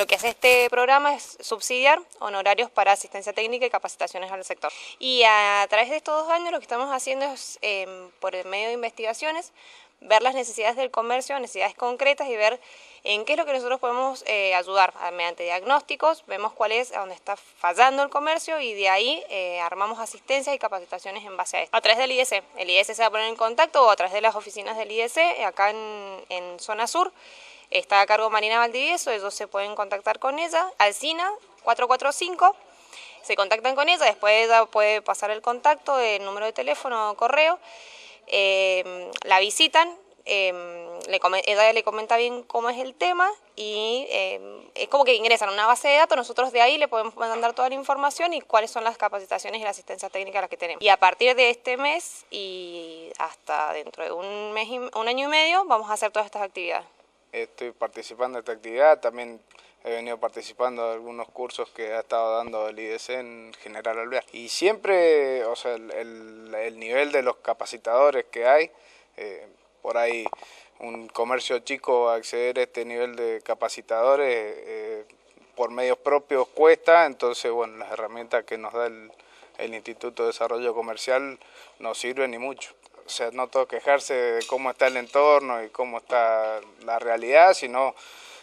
Lo que hace este programa es subsidiar honorarios para asistencia técnica y capacitaciones al sector. Y a través de estos dos años lo que estamos haciendo es, em, por el medio de investigaciones, ver las necesidades del comercio, necesidades concretas y ver en qué es lo que nosotros podemos eh, ayudar ah, mediante diagnósticos, vemos cuál es a dónde está fallando el comercio y de ahí eh, armamos asistencias y capacitaciones en base a esto. A través del IDC, el IDC se va a poner en contacto o a través de las oficinas del IDC eh, acá en, zona sur. Está a cargo Marina Valdivieso, ellos se pueden contactar con ella, Alcina 445 se contactan con ella, después ella puede pasar el contacto, el número de teléfono o correo eh, la visitan, em, le ella le comenta bien cómo es el tema y em, es como que ingresan a una base de datos, nosotros de ahí le podemos mandar toda la información y cuáles son las capacitaciones y la asistencia técnica las que tenemos. Y a partir de este mes y hasta dentro de un, mes y, un año y medio vamos a hacer todas estas actividades. Estoy participando en esta actividad, también he venido participando de algunos cursos que ha estado dando el IDC en General Alvear. Y siempre, o sea, el, el, nivel de los capacitadores que hay, eh, por ahí un comercio chico acceder a este nivel de capacitadores eh, por medios propios cuesta, entonces, bueno, las herramientas que nos da el, el Instituto de Desarrollo Comercial no sirven ni mucho. O sea, no todo quejarse de cómo está el entorno y cómo está la realidad, sino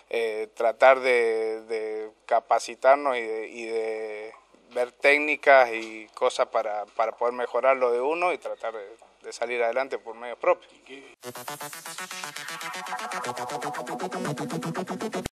eh, tratar de, capacitarnos y de, ver técnicas y cosas para, para, poder mejorar lo de uno y tratar de, de salir adelante por medio propios.